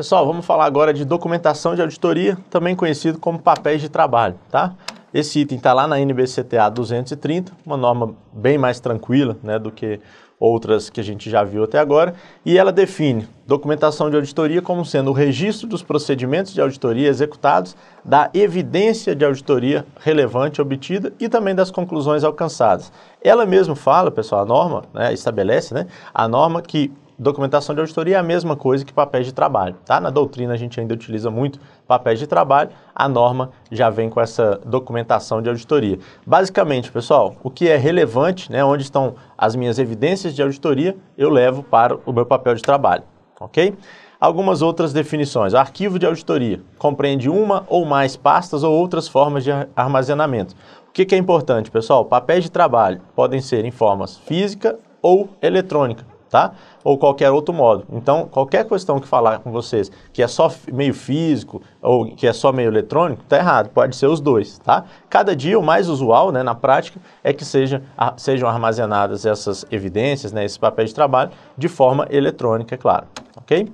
Pessoal, vamos falar agora de documentação de auditoria, também conhecido como papéis de trabalho, tá? Esse item está lá na NBCTA 230, uma norma bem mais tranquila né, do que outras que a gente já viu até agora, e ela define documentação de auditoria como sendo o registro dos procedimentos de auditoria executados, da evidência de auditoria relevante obtida e também das conclusões alcançadas. Ela mesmo fala, pessoal, a norma né, estabelece né, a norma que documentação de auditoria é a mesma coisa que papéis de trabalho, tá? Na doutrina a gente ainda utiliza muito papéis de trabalho, a norma já vem com essa documentação de auditoria. Basicamente, pessoal, o que é relevante, né, onde estão as minhas evidências de auditoria, eu levo para o meu papel de trabalho, ok? Algumas outras definições. arquivo de auditoria compreende uma ou mais pastas ou outras formas de armazenamento. O que, que é importante, pessoal? Papéis de trabalho podem ser em formas física ou eletrônica tá? Ou qualquer outro modo. Então, qualquer questão que falar com vocês que é só meio físico ou que é só meio eletrônico, tá errado, pode ser os dois, tá? Cada dia o mais usual, né, na prática, é que seja, a, sejam armazenadas essas evidências, né, esses papéis de trabalho, de forma eletrônica, é claro, ok?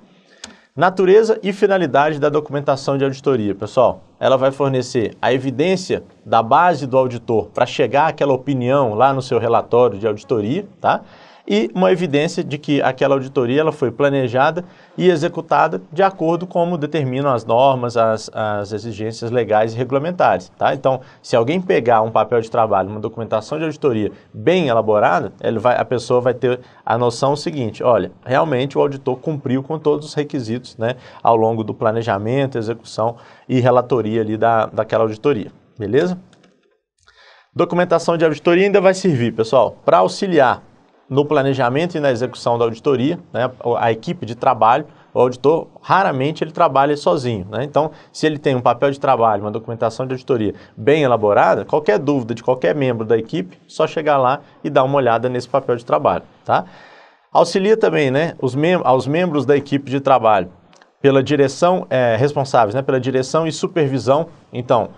Natureza e finalidade da documentação de auditoria, pessoal. Ela vai fornecer a evidência da base do auditor para chegar àquela opinião lá no seu relatório de auditoria, tá? e uma evidência de que aquela auditoria ela foi planejada e executada de acordo como determinam as normas, as, as exigências legais e regulamentares. Tá? Então, se alguém pegar um papel de trabalho, uma documentação de auditoria bem elaborada, ele vai, a pessoa vai ter a noção seguinte, olha, realmente o auditor cumpriu com todos os requisitos né, ao longo do planejamento, execução e relatoria ali da, daquela auditoria. Beleza? Documentação de auditoria ainda vai servir, pessoal, para auxiliar no planejamento e na execução da auditoria, né, a equipe de trabalho, o auditor raramente ele trabalha sozinho. Né? Então, se ele tem um papel de trabalho, uma documentação de auditoria bem elaborada, qualquer dúvida de qualquer membro da equipe, só chegar lá e dar uma olhada nesse papel de trabalho. Tá? Auxilia também né, os mem aos membros da equipe de trabalho pela direção, é, responsáveis né, pela direção e supervisão. Então,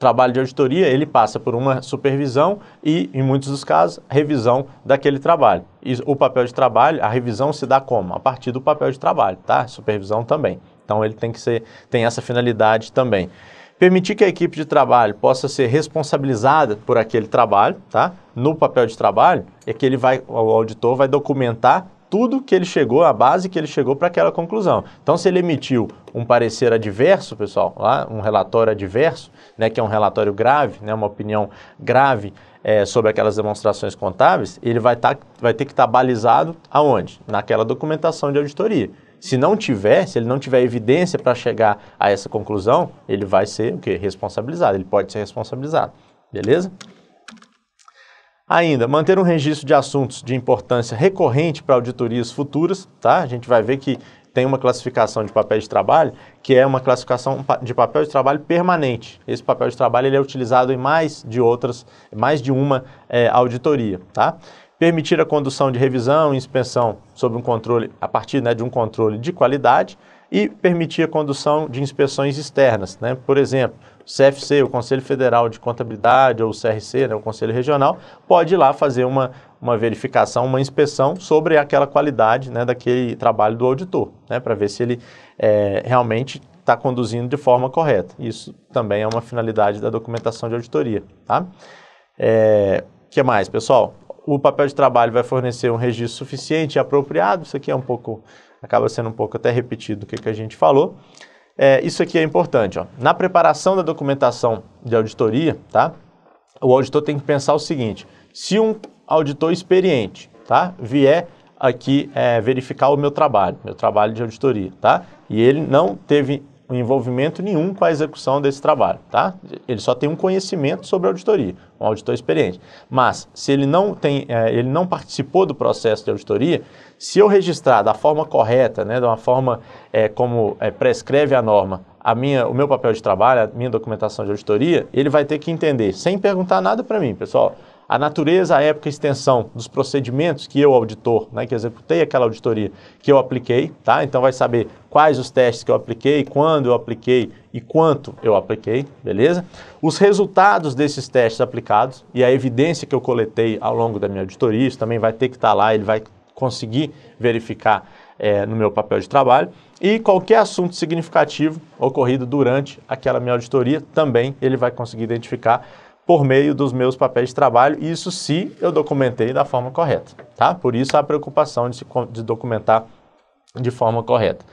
trabalho de auditoria, ele passa por uma supervisão e, em muitos dos casos, revisão daquele trabalho. E o papel de trabalho, a revisão se dá como? A partir do papel de trabalho, tá? Supervisão também. Então ele tem que ser, tem essa finalidade também. Permitir que a equipe de trabalho possa ser responsabilizada por aquele trabalho, tá? No papel de trabalho, é que ele vai, o auditor vai documentar tudo que ele chegou, a base que ele chegou para aquela conclusão. Então, se ele emitiu um parecer adverso, pessoal, lá, um relatório adverso, né, que é um relatório grave, né, uma opinião grave é, sobre aquelas demonstrações contábeis, ele vai, tá, vai ter que estar tá balizado aonde? Naquela documentação de auditoria. Se não tiver, se ele não tiver evidência para chegar a essa conclusão, ele vai ser o quê? Responsabilizado. Ele pode ser responsabilizado. Beleza? Ainda, manter um registro de assuntos de importância recorrente para auditorias futuras, tá? A gente vai ver que tem uma classificação de papel de trabalho, que é uma classificação de papel de trabalho permanente. Esse papel de trabalho ele é utilizado em mais de outras, mais de uma é, auditoria, tá? Permitir a condução de revisão e inspeção sobre um controle, a partir né, de um controle de qualidade e permitir a condução de inspeções externas, né? Por exemplo, CFC, o Conselho Federal de Contabilidade, ou o CRC, né, o Conselho Regional, pode ir lá fazer uma, uma verificação, uma inspeção sobre aquela qualidade né, daquele trabalho do auditor, né, para ver se ele é, realmente está conduzindo de forma correta. Isso também é uma finalidade da documentação de auditoria. Tá? É, que mais, pessoal? O papel de trabalho vai fornecer um registro suficiente e apropriado, isso aqui é um pouco, acaba sendo um pouco até repetido o que, que a gente falou é, isso aqui é importante. Ó. Na preparação da documentação de auditoria, tá? o auditor tem que pensar o seguinte, se um auditor experiente tá? vier aqui é, verificar o meu trabalho, meu trabalho de auditoria, tá? E ele não teve envolvimento nenhum com a execução desse trabalho, tá? Ele só tem um conhecimento sobre auditoria, um auditor experiente. Mas, se ele não, tem, é, ele não participou do processo de auditoria, se eu registrar da forma correta, né, de uma forma é, como é, prescreve a norma, a minha, o meu papel de trabalho, a minha documentação de auditoria, ele vai ter que entender, sem perguntar nada para mim, pessoal a natureza, a época e extensão dos procedimentos que eu, auditor, né, que executei aquela auditoria, que eu apliquei, tá? Então vai saber quais os testes que eu apliquei, quando eu apliquei e quanto eu apliquei, beleza? Os resultados desses testes aplicados e a evidência que eu coletei ao longo da minha auditoria, isso também vai ter que estar tá lá, ele vai conseguir verificar é, no meu papel de trabalho e qualquer assunto significativo ocorrido durante aquela minha auditoria também ele vai conseguir identificar por meio dos meus papéis de trabalho, isso se eu documentei da forma correta, tá? Por isso a preocupação de, se, de documentar de forma correta.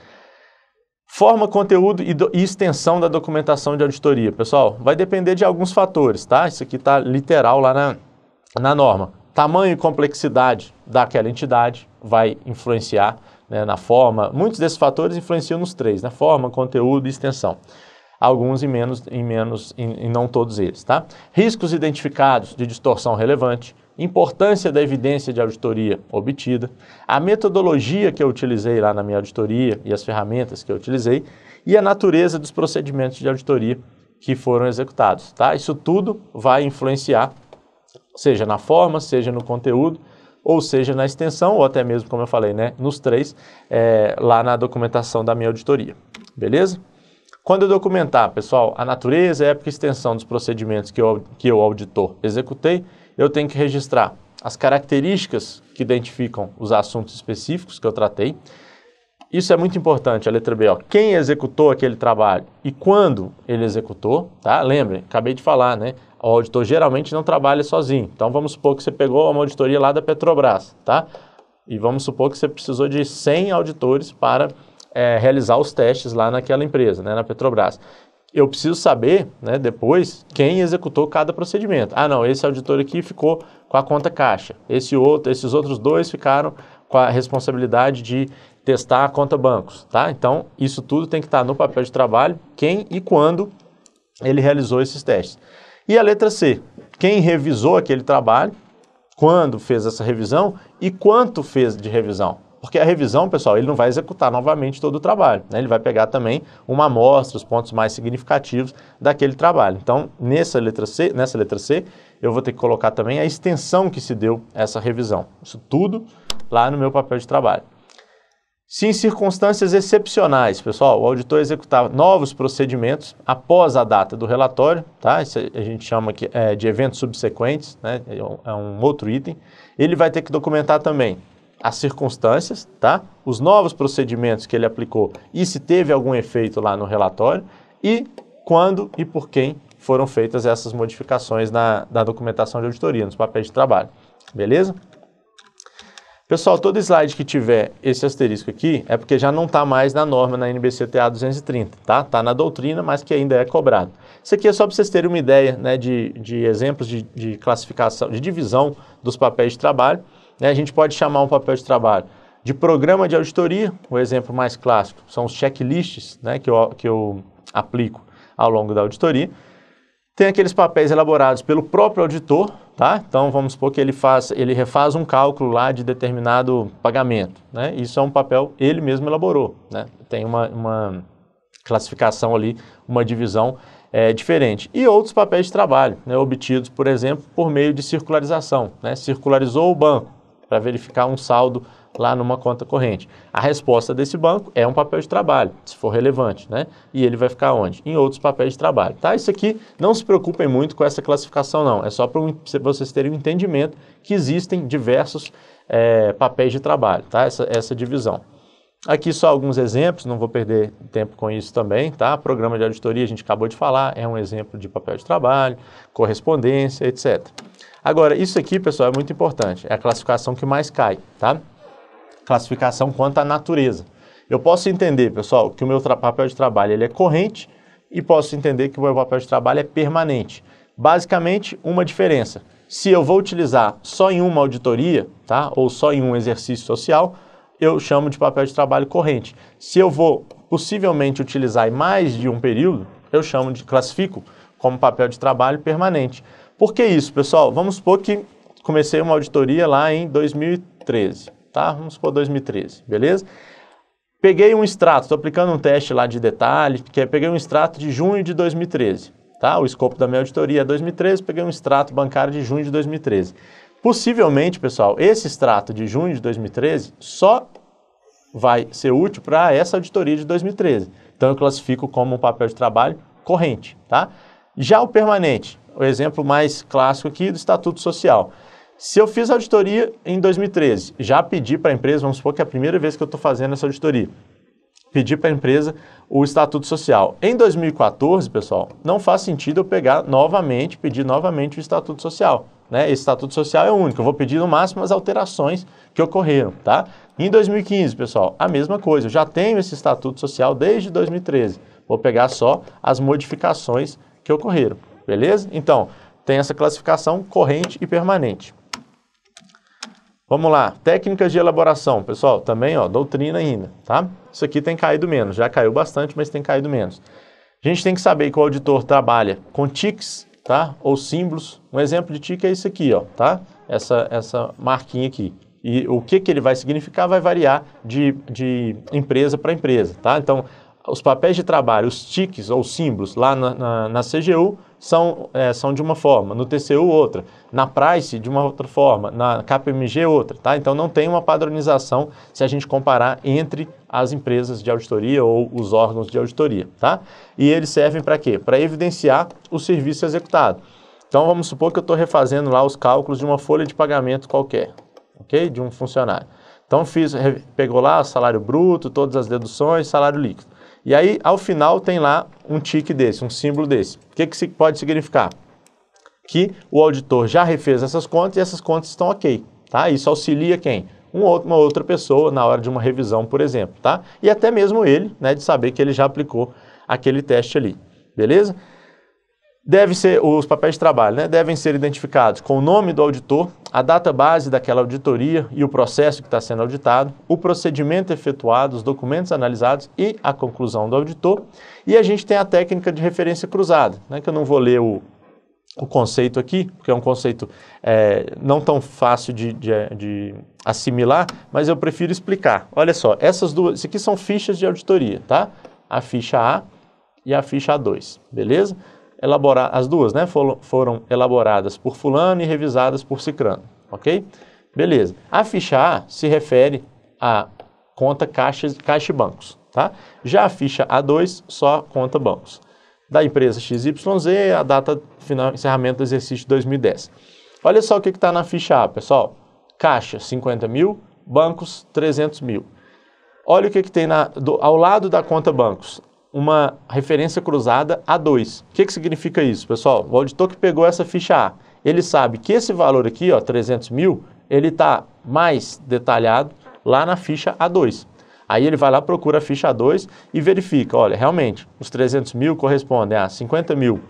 Forma, conteúdo e, do, e, extensão da documentação de auditoria, pessoal, vai depender de alguns fatores, tá? Isso aqui está literal lá na, na norma. Tamanho e complexidade daquela entidade vai influenciar né, na forma. Muitos desses fatores influenciam nos três, na né? forma, conteúdo e extensão alguns em menos, em menos, em, não todos eles, tá? Riscos identificados de distorção relevante, importância da evidência de auditoria obtida, a metodologia que eu utilizei lá na minha auditoria e as ferramentas que eu utilizei e a natureza dos procedimentos de auditoria que foram executados, tá? Isso tudo vai influenciar, seja na forma, seja no conteúdo, ou seja na extensão, ou até mesmo, como eu falei, né, nos três, é, lá na documentação da minha auditoria, beleza? Quando eu documentar, pessoal, a natureza, época e extensão dos procedimentos que eu, que eu, auditor, executei, eu tenho que registrar as características que identificam os assuntos específicos que eu tratei. Isso é muito importante, a letra B, ó. quem executou aquele trabalho e quando ele executou, tá? Lembrem, acabei de falar, né? O auditor geralmente não trabalha sozinho. Então vamos supor que você pegou uma auditoria lá da Petrobras, tá? E vamos supor que você precisou de 100 auditores para é, realizar os testes lá naquela empresa, né, na Petrobras. Eu preciso saber, né, depois, quem executou cada procedimento. Ah, não, esse auditor aqui ficou com a conta caixa. Esse outro, esses outros dois ficaram com a responsabilidade de testar a conta bancos, tá? Então, isso tudo tem que estar tá no papel de trabalho, quem e quando ele realizou esses testes. E a letra C, quem revisou aquele trabalho, quando fez essa revisão e quanto fez de revisão. Porque a revisão, pessoal, ele não vai executar novamente todo o trabalho, né? ele vai pegar também uma amostra, os pontos mais significativos daquele trabalho. Então, nessa letra C, nessa letra C eu vou ter que colocar também a extensão que se deu essa revisão. Isso tudo lá no meu papel de trabalho. Se em circunstâncias excepcionais, pessoal, o auditor executar novos procedimentos após a data do relatório, tá? Isso a gente chama é, de eventos subsequentes, né? É, é um outro item. Ele vai ter que documentar também as circunstâncias, tá? os novos procedimentos que ele aplicou e se teve algum efeito lá no relatório e quando e por quem foram feitas essas modificações na, na documentação de auditoria, nos papéis de trabalho. Beleza? Pessoal, todo slide que tiver esse asterisco aqui é porque já não está mais na norma na NBCTA 230, tá? Está na doutrina, mas que ainda é cobrado. Isso aqui é só para vocês terem uma ideia né, de, de exemplos de, de classificação, de divisão dos papéis de trabalho. Né? A gente pode chamar um papel de trabalho de programa de auditoria, o exemplo mais clássico são os checklists né, que, eu, que eu aplico ao longo da auditoria. Tem aqueles papéis elaborados pelo próprio auditor, tá? Então vamos supor que ele faz, ele refaz um cálculo lá de determinado pagamento, né? Isso é um papel ele mesmo elaborou, né? Tem uma, uma classificação ali, uma divisão é, diferente. E outros papéis de trabalho, né, obtidos, por exemplo, por meio de circularização, né? Circularizou o banco, para verificar um saldo lá numa conta corrente. A resposta desse banco é um papel de trabalho, se for relevante, né? E ele vai ficar onde? Em outros papéis de trabalho, tá? Isso aqui, não se preocupem muito com essa classificação, não. É só para vocês terem um entendimento que existem diversos é, papéis de trabalho, tá? Essa, essa divisão. Aqui só alguns exemplos, não vou perder tempo com isso também, tá? Programa de auditoria, a gente acabou de falar, é um exemplo de papel de trabalho, correspondência, etc. Agora, isso aqui, pessoal, é muito importante. É a classificação que mais cai, tá? Classificação quanto à natureza. Eu posso entender, pessoal, que o meu papel de trabalho ele é corrente e posso entender que o meu papel de trabalho é permanente. Basicamente, uma diferença. Se eu vou utilizar só em uma auditoria, tá? ou só em um exercício social, eu chamo de papel de trabalho corrente. Se eu vou possivelmente utilizar em mais de um período, eu chamo de classifico como papel de trabalho permanente. Por que isso, pessoal? Vamos supor que comecei uma auditoria lá em 2013, tá? Vamos supor 2013, beleza? Peguei um extrato, estou aplicando um teste lá de detalhe, que é, peguei um extrato de junho de 2013, tá? O escopo da minha auditoria é 2013, peguei um extrato bancário de junho de 2013. Possivelmente, pessoal, esse extrato de junho de 2013 só vai ser útil para essa auditoria de 2013. Então eu classifico como um papel de trabalho corrente, tá? Já o permanente, o exemplo mais clássico aqui do Estatuto Social. Se eu fiz auditoria em 2013, já pedi para a empresa, vamos supor que é a primeira vez que eu estou fazendo essa auditoria, pedi para a empresa o Estatuto Social. Em 2014, pessoal, não faz sentido eu pegar novamente, pedir novamente o Estatuto Social. Né? Esse Estatuto Social é único, eu vou pedir no máximo as alterações que ocorreram, tá? Em 2015, pessoal, a mesma coisa, eu já tenho esse Estatuto Social desde 2013, vou pegar só as modificações que ocorreram. Beleza? Então, tem essa classificação corrente e permanente. Vamos lá, técnicas de elaboração. Pessoal, também, ó, doutrina ainda, tá? Isso aqui tem caído menos, já caiu bastante, mas tem caído menos. A gente tem que saber que o auditor trabalha com tics, tá? Ou símbolos. Um exemplo de tique é isso aqui, ó, tá? Essa, essa marquinha aqui. E o que, que ele vai significar vai variar de, de empresa para empresa, tá? Então, os papéis de trabalho, os tiques ou símbolos lá na, na, na CGU são, é, são de uma forma, no TCU outra, na Price de uma outra forma, na KPMG outra, tá? Então não tem uma padronização se a gente comparar entre as empresas de auditoria ou os órgãos de auditoria, tá? E eles servem para quê? Para evidenciar o serviço executado. Então vamos supor que eu estou refazendo lá os cálculos de uma folha de pagamento qualquer, ok? De um funcionário. Então fiz, pegou lá o salário bruto, todas as deduções, salário líquido. E aí, ao final, tem lá um tique desse, um símbolo desse. O que, que pode significar? Que o auditor já refez essas contas e essas contas estão ok. Tá? Isso auxilia quem? uma outra pessoa na hora de uma revisão, por exemplo. Tá? E até mesmo ele, né, de saber que ele já aplicou aquele teste ali. Beleza? deve ser os papéis de trabalho, né, devem ser identificados com o nome do auditor, a data base daquela auditoria e o processo que está sendo auditado, o procedimento efetuado, os documentos analisados e a conclusão do auditor. E a gente tem a técnica de referência cruzada, né, que eu não vou ler o, o conceito aqui, porque é um conceito é, não tão fácil de, de, de, assimilar, mas eu prefiro explicar. Olha só, essas duas, isso aqui são fichas de auditoria, tá? A ficha A e a ficha A2, beleza? elaborar as duas, né? Foram, elaboradas por fulano e revisadas por cicrano, ok? Beleza. A ficha A se refere à conta caixa, caixa e bancos, tá? Já a ficha A2 só conta bancos. Da empresa XYZ, a data final encerramento do exercício 2010. Olha só o que está na ficha A, pessoal. Caixa, 50 mil, bancos, 300 mil. Olha o que, que tem na, do, ao lado da conta bancos uma referência cruzada a 2. O que, que significa isso, pessoal? O auditor que pegou essa ficha A, ele sabe que esse valor aqui, ó, 300 mil, ele está mais detalhado lá na ficha A2. Aí ele vai lá, procura a ficha A2 e verifica, olha, realmente, os 300 mil correspondem a 50 mil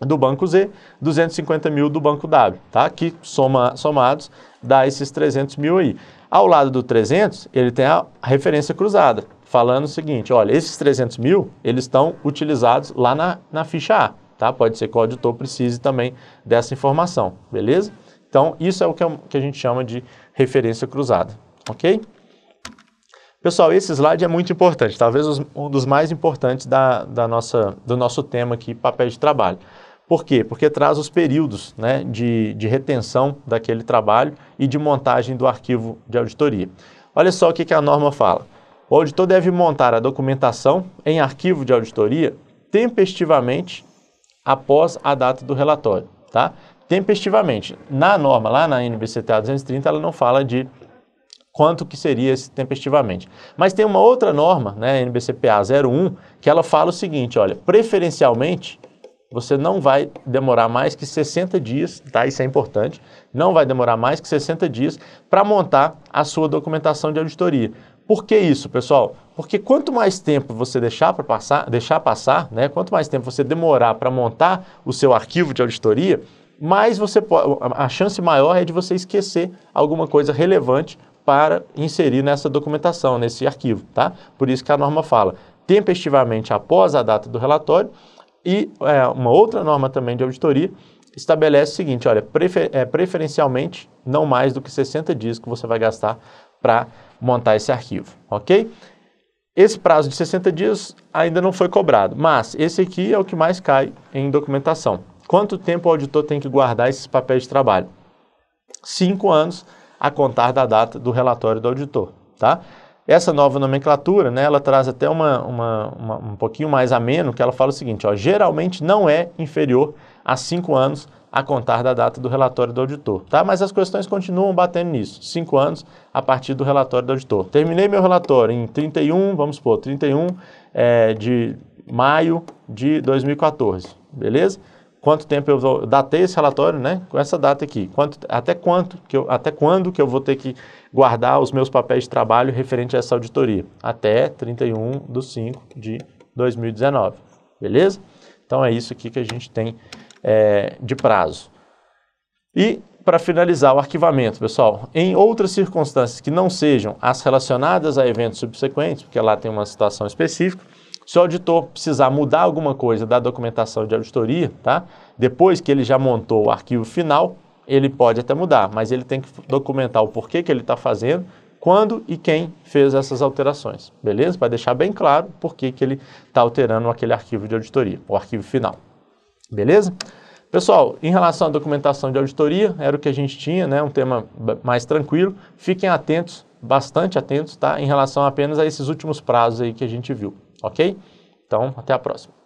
do banco Z, 250 mil do banco W, tá? Que soma, somados dá esses 300 mil aí. Ao lado do 300, ele tem a referência cruzada, falando o seguinte, olha, esses 300 mil, eles estão utilizados lá na, na ficha A, tá? Pode ser que o auditor precise também dessa informação, beleza? Então, isso é o que, é, que a gente chama de referência cruzada, ok? Pessoal, esse slide é muito importante, talvez os, um dos mais importantes da, da nossa, do nosso tema aqui, papel de trabalho. Por quê? Porque traz os períodos né, de, de retenção daquele trabalho e de montagem do arquivo de auditoria. Olha só o que, que a norma fala. O auditor deve montar a documentação em arquivo de auditoria tempestivamente após a data do relatório, tá? Tempestivamente. Na norma, lá na NBCTA 230, ela não fala de quanto que seria esse tempestivamente. Mas tem uma outra norma, né, NBCPA 01, que ela fala o seguinte, olha, preferencialmente você não vai demorar mais que 60 dias, tá? Isso é importante. Não vai demorar mais que 60 dias para montar a sua documentação de auditoria. Por que isso, pessoal? Porque quanto mais tempo você deixar para passar, deixar passar, né? Quanto mais tempo você demorar para montar o seu arquivo de auditoria, mais você a chance maior é de você esquecer alguma coisa relevante para inserir nessa documentação, nesse arquivo, tá? Por isso que a norma fala tempestivamente após a data do relatório e é, uma outra norma também de auditoria estabelece o seguinte, olha, prefer, é, preferencialmente não mais do que 60 dias que você vai gastar para montar esse arquivo, ok? Esse prazo de 60 dias ainda não foi cobrado, mas esse aqui é o que mais cai em documentação. Quanto tempo o auditor tem que guardar esses papéis de trabalho? Cinco anos a contar da data do relatório do auditor, tá? Essa nova nomenclatura, né, ela traz até uma, uma, uma um pouquinho mais ameno, que ela fala o seguinte, ó, geralmente não é inferior a cinco anos a contar da data do relatório do auditor, tá? Mas as questões continuam batendo nisso, cinco anos a partir do relatório do auditor. Terminei meu relatório em 31, vamos supor, 31 é, de maio de 2014, beleza? Quanto tempo eu vou, datei esse relatório, né? Com essa data aqui, quanto, até quanto que eu, até quando que eu vou ter que guardar os meus papéis de trabalho referente a essa auditoria? Até 31 de 5 de 2019, beleza? Então é isso aqui que a gente tem é, de prazo. E, para finalizar, o arquivamento, pessoal. Em outras circunstâncias que não sejam as relacionadas a eventos subsequentes, porque lá tem uma situação específica, se o auditor precisar mudar alguma coisa da documentação de auditoria, tá? depois que ele já montou o arquivo final, ele pode até mudar, mas ele tem que documentar o porquê que ele está fazendo, quando e quem fez essas alterações, beleza? Para deixar bem claro por que ele está alterando aquele arquivo de auditoria, o arquivo final. Beleza? Pessoal, em relação à documentação de auditoria, era o que a gente tinha, né, um tema mais tranquilo. Fiquem atentos, bastante atentos, tá? Em relação apenas a esses últimos prazos aí que a gente viu, ok? Então, até a próxima.